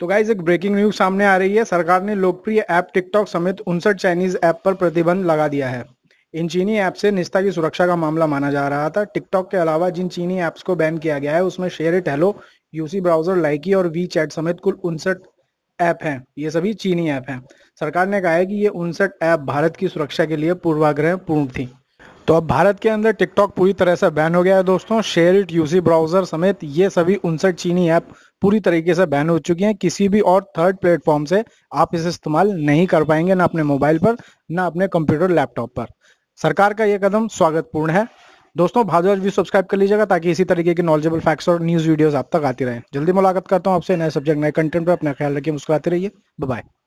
तो गाइज एक breaking news सामने आ रही है सरकार ने लोकप्रिय ऐप टिकटॉक समेत उनसठ चाइनीज ऐप पर प्रतिबंध लगा दिया है इन चीनी ऐप से निष्ठा की सुरक्षा का मामला माना जा रहा था टिकटॉक के अलावा जिन चीनी ऐप्स को बैन किया गया है उसमें SHAREit hello UC browser Likee और वी चैट समेत कुल उनसठ ऐप हैं ये सभी चीनी ऐप हैं सरकार ने कहा है कि ये उनसठ ऐप भारत की सुरक्षा के लिए पूर्वाग्रह पूर्ण थी तो अब भारत के अंदर टिकटॉक पूरी तरह से बैन हो गया है दोस्तों शेयर इट यूसी ब्राउजर समेत ये सभी उनसठ चीनी ऐप पूरी तरीके से बैन हो चुकी हैं किसी भी और थर्ड प्लेटफॉर्म से आप इसे इस्तेमाल नहीं कर पाएंगे ना अपने मोबाइल पर ना अपने कंप्यूटर लैपटॉप पर सरकार का यह कदम स्वागतपूर्ण है दोस्तों भारद्वाज भी सब्सक्राइब कर लीजिएगा ताकि इसी तरीके के नॉलेजेबल फैक्ट्स और न्यूज़ वीडियोज आप तक आती रहे जल्दी मुलाकात करता हूं आपसे नए सब्जेक्ट नए कंटेंट पर अपना ख्याल रखिए मुस्कुराते रहिए बाय